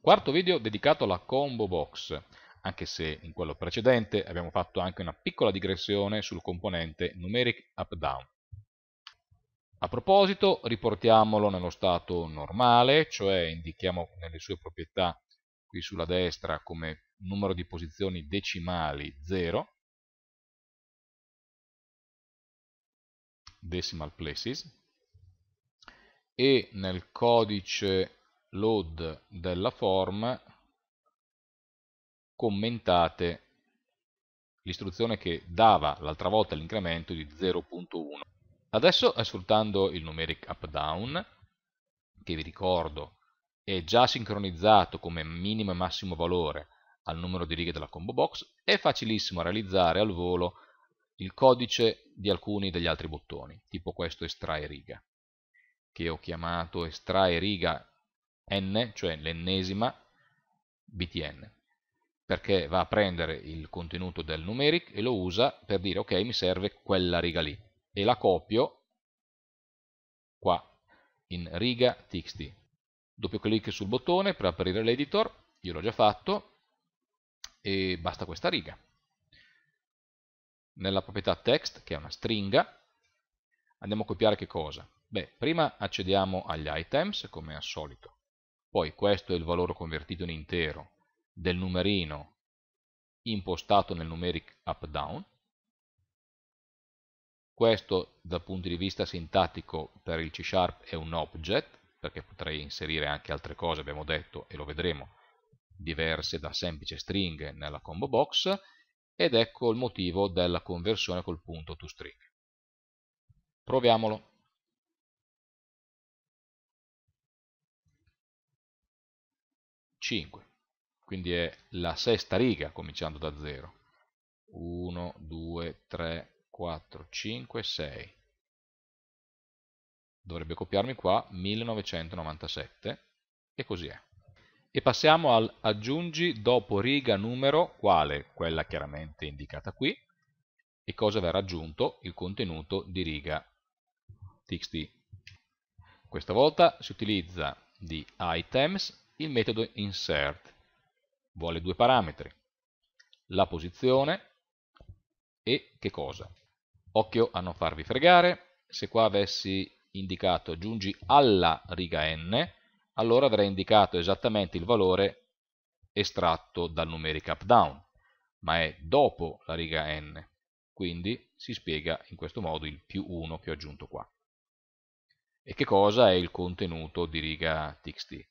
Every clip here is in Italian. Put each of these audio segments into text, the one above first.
Quarto video dedicato alla combo box, anche se in quello precedente abbiamo fatto anche una piccola digressione sul componente numeric up-down. A proposito, riportiamolo nello stato normale, cioè indichiamo nelle sue proprietà qui sulla destra come numero di posizioni decimali 0, decimal places, e nel codice load della form commentate l'istruzione che dava l'altra volta l'incremento di 0.1. Adesso sfruttando il numeric up down, che vi ricordo è già sincronizzato come minimo e massimo valore al numero di righe della combo box, è facilissimo realizzare al volo il codice di alcuni degli altri bottoni, tipo questo estrae riga, che ho chiamato estrae riga n, cioè l'ennesima btn, perché va a prendere il contenuto del numeric e lo usa per dire ok mi serve quella riga lì e la copio qua in riga txt. Doppio clic sul bottone per aprire l'editor, io l'ho già fatto e basta questa riga. Nella proprietà text, che è una stringa, andiamo a copiare che cosa? Beh, prima accediamo agli items come al solito poi questo è il valore convertito in intero del numerino impostato nel numeric up-down. Questo dal punto di vista sintattico per il C Sharp è un object, perché potrei inserire anche altre cose, abbiamo detto, e lo vedremo, diverse da semplice string nella combo box, ed ecco il motivo della conversione col punto to string. Proviamolo. 5, quindi è la sesta riga cominciando da 0. 1, 2, 3, 4, 5, 6. Dovrebbe copiarmi qua 1997 e così è. E passiamo al aggiungi dopo riga numero, quale? Quella chiaramente indicata qui, e cosa verrà aggiunto? Il contenuto di riga txt. Questa volta si utilizza di items il metodo insert. Vuole due parametri, la posizione e che cosa. Occhio a non farvi fregare, se qua avessi indicato aggiungi alla riga n, allora avrei indicato esattamente il valore estratto dal numeric up down, ma è dopo la riga n, quindi si spiega in questo modo il più 1 che ho aggiunto qua. E che cosa è il contenuto di riga txt?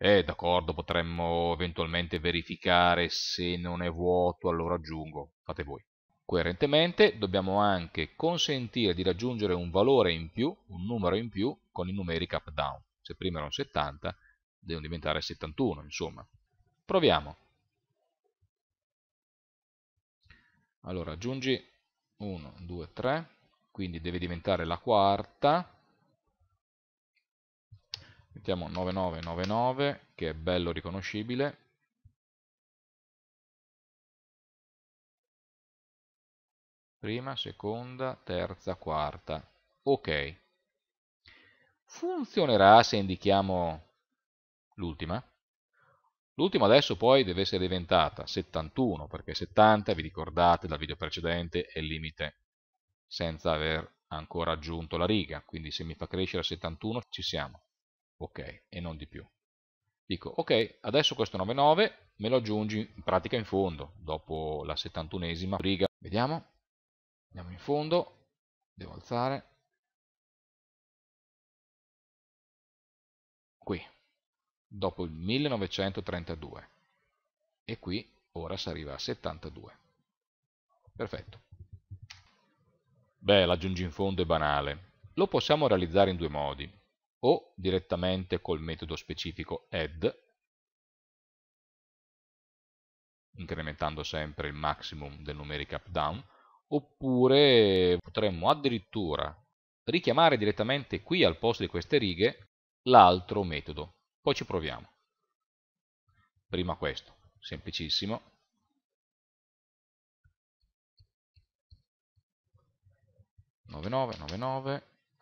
Eh, d'accordo, potremmo eventualmente verificare se non è vuoto, allora aggiungo, fate voi. Coerentemente dobbiamo anche consentire di raggiungere un valore in più, un numero in più, con i numeri cap down. Se prima erano 70, devono diventare 71, insomma. Proviamo. Allora, aggiungi 1, 2, 3, quindi deve diventare la quarta, mettiamo 9999 che è bello riconoscibile prima, seconda, terza, quarta ok funzionerà se indichiamo l'ultima l'ultima adesso poi deve essere diventata 71 perché 70 vi ricordate dal video precedente è il limite senza aver ancora aggiunto la riga quindi se mi fa crescere 71 ci siamo ok, e non di più. Dico, ok, adesso questo 9,9 me lo aggiungi in pratica in fondo, dopo la 71esima riga. Vediamo, andiamo in fondo, devo alzare. Qui, dopo il 1932. E qui ora si arriva a 72. Perfetto. Beh, l'aggiungi in fondo è banale. Lo possiamo realizzare in due modi o direttamente col metodo specifico add, incrementando sempre il maximum del numeric up down, oppure potremmo addirittura richiamare direttamente qui al posto di queste righe l'altro metodo. Poi ci proviamo. Prima questo, semplicissimo.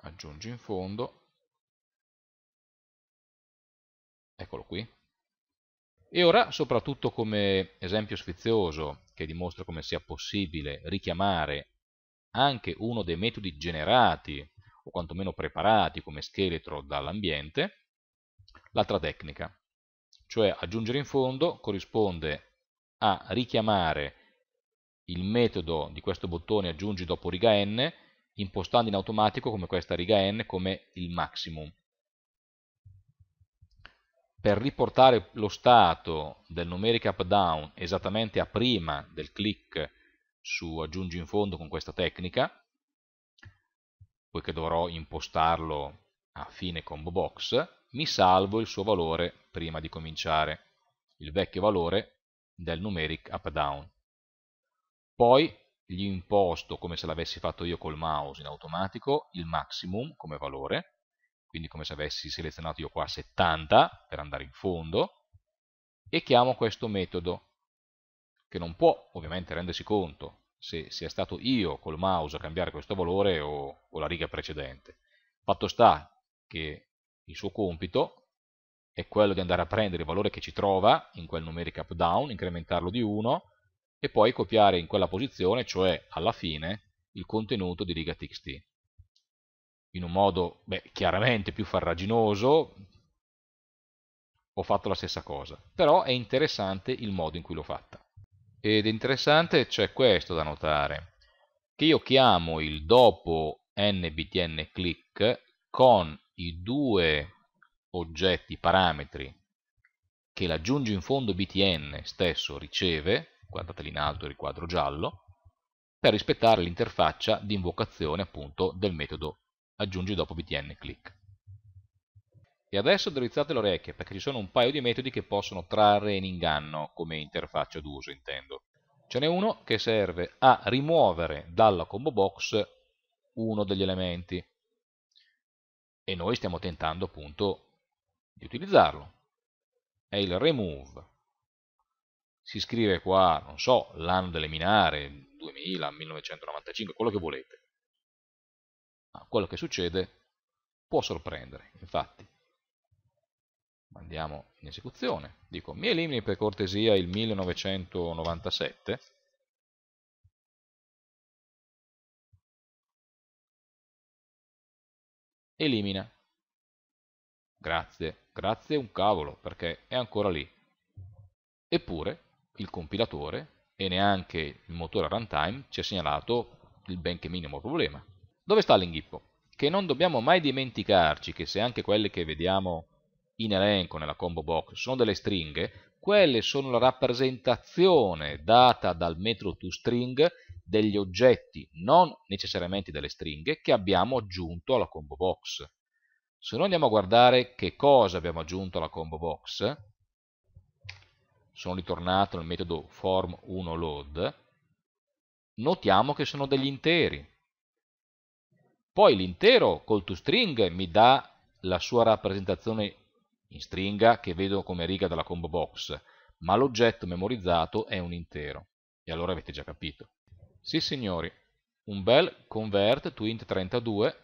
aggiungi in fondo eccolo qui, e ora, soprattutto come esempio sfizioso che dimostra come sia possibile richiamare anche uno dei metodi generati o quantomeno preparati come scheletro dall'ambiente, l'altra tecnica, cioè aggiungere in fondo corrisponde a richiamare il metodo di questo bottone aggiungi dopo riga n impostando in automatico come questa riga n come il maximum per riportare lo stato del numeric up down esattamente a prima del click su aggiungi in fondo con questa tecnica, poiché dovrò impostarlo a fine combo box, mi salvo il suo valore prima di cominciare, il vecchio valore del numeric up down. Poi gli imposto, come se l'avessi fatto io col mouse in automatico, il maximum come valore, quindi come se avessi selezionato io qua 70 per andare in fondo, e chiamo questo metodo, che non può ovviamente rendersi conto se sia stato io col mouse a cambiare questo valore o, o la riga precedente. Fatto sta che il suo compito è quello di andare a prendere il valore che ci trova in quel numeric up down, incrementarlo di 1 e poi copiare in quella posizione, cioè alla fine, il contenuto di riga txt in un modo beh, chiaramente più farraginoso, ho fatto la stessa cosa. Però è interessante il modo in cui l'ho fatta. Ed interessante c'è questo da notare, che io chiamo il dopo nbtn click con i due oggetti, parametri, che l'aggiungi in fondo btn stesso riceve, guardateli in alto il quadro giallo, per rispettare l'interfaccia di invocazione appunto del metodo aggiungi dopo btn click. E adesso drizzate le orecchie perché ci sono un paio di metodi che possono trarre in inganno come interfaccia d'uso intendo. Ce n'è uno che serve a rimuovere dalla combo box uno degli elementi e noi stiamo tentando appunto di utilizzarlo. È il remove. Si scrive qua, non so, l'anno delle minare, 2000, 1995, quello che volete ma quello che succede può sorprendere. Infatti, andiamo in esecuzione, dico mi elimini per cortesia il 1997 elimina grazie, grazie un cavolo perché è ancora lì eppure il compilatore e neanche il motore runtime ci ha segnalato il benché minimo problema dove sta l'inghippo? Che non dobbiamo mai dimenticarci che se anche quelle che vediamo in elenco nella combo box sono delle stringhe, quelle sono la rappresentazione data dal metodo toString degli oggetti, non necessariamente delle stringhe, che abbiamo aggiunto alla combo box. Se noi andiamo a guardare che cosa abbiamo aggiunto alla combo box, sono ritornato nel metodo form1load, notiamo che sono degli interi, poi l'intero call to string mi dà la sua rappresentazione in stringa che vedo come riga dalla combo box, ma l'oggetto memorizzato è un intero. E allora avete già capito. Sì signori, un bel convert to int 32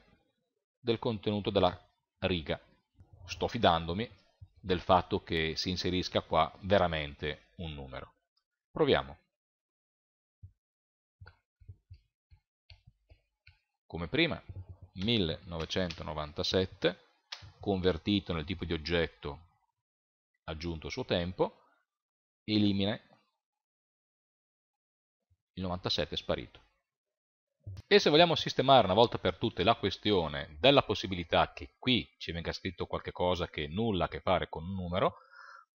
del contenuto della riga. Sto fidandomi del fatto che si inserisca qua veramente un numero. Proviamo. Come prima, 1997, convertito nel tipo di oggetto aggiunto a suo tempo, elimina il 97 è sparito. E se vogliamo sistemare una volta per tutte la questione della possibilità che qui ci venga scritto qualcosa che nulla a che fare con un numero,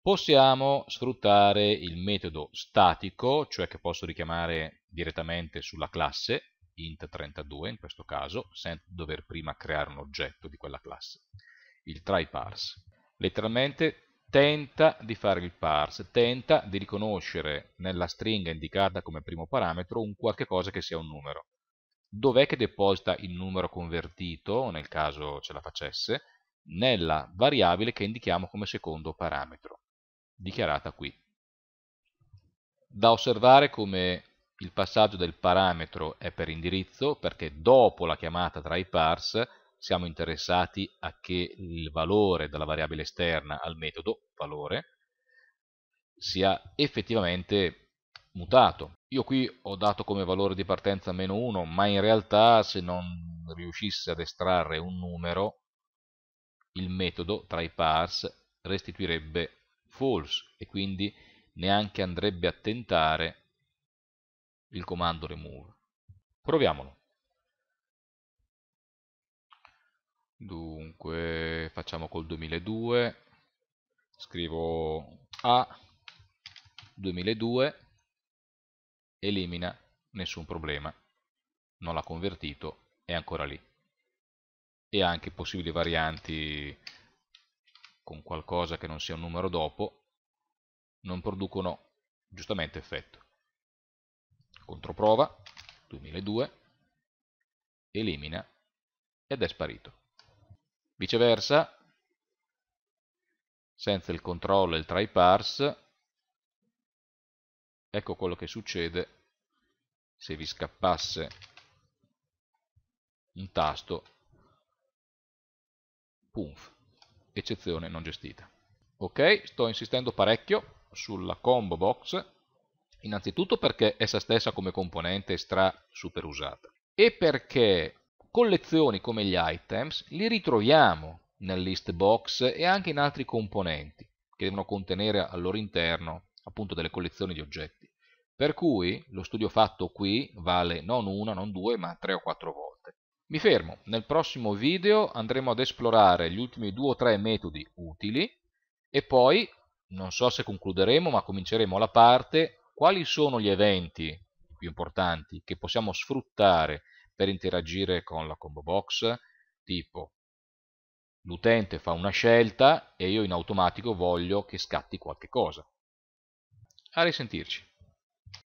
possiamo sfruttare il metodo statico, cioè che posso richiamare direttamente sulla classe, int 32 in questo caso, senza dover prima creare un oggetto di quella classe, il try parse. Letteralmente tenta di fare il parse, tenta di riconoscere nella stringa indicata come primo parametro un qualche cosa che sia un numero. Dov'è che deposita il numero convertito, nel caso ce la facesse, nella variabile che indichiamo come secondo parametro, dichiarata qui. Da osservare come il passaggio del parametro è per indirizzo perché dopo la chiamata tra i parse siamo interessati a che il valore della variabile esterna al metodo valore sia effettivamente mutato. Io qui ho dato come valore di partenza meno 1, ma in realtà se non riuscisse ad estrarre un numero, il metodo tra i parse restituirebbe false e quindi neanche andrebbe a tentare il comando remove. Proviamolo. Dunque, facciamo col 2002, scrivo A 2002, elimina, nessun problema, non l'ha convertito, è ancora lì. E anche possibili varianti con qualcosa che non sia un numero dopo, non producono giustamente effetto. Controprova, 2002, elimina ed è sparito. Viceversa, senza il controllo e il try parse, ecco quello che succede se vi scappasse un tasto, punf, eccezione non gestita. Ok, sto insistendo parecchio sulla combo box Innanzitutto perché essa stessa come componente è stra super usata e perché collezioni come gli items li ritroviamo nel list box e anche in altri componenti che devono contenere al loro interno appunto delle collezioni di oggetti. Per cui lo studio fatto qui vale non una, non due, ma tre o quattro volte. Mi fermo, nel prossimo video andremo ad esplorare gli ultimi due o tre metodi utili e poi, non so se concluderemo, ma cominceremo la parte quali sono gli eventi più importanti che possiamo sfruttare per interagire con la combo box, tipo l'utente fa una scelta e io in automatico voglio che scatti qualche cosa. A risentirci.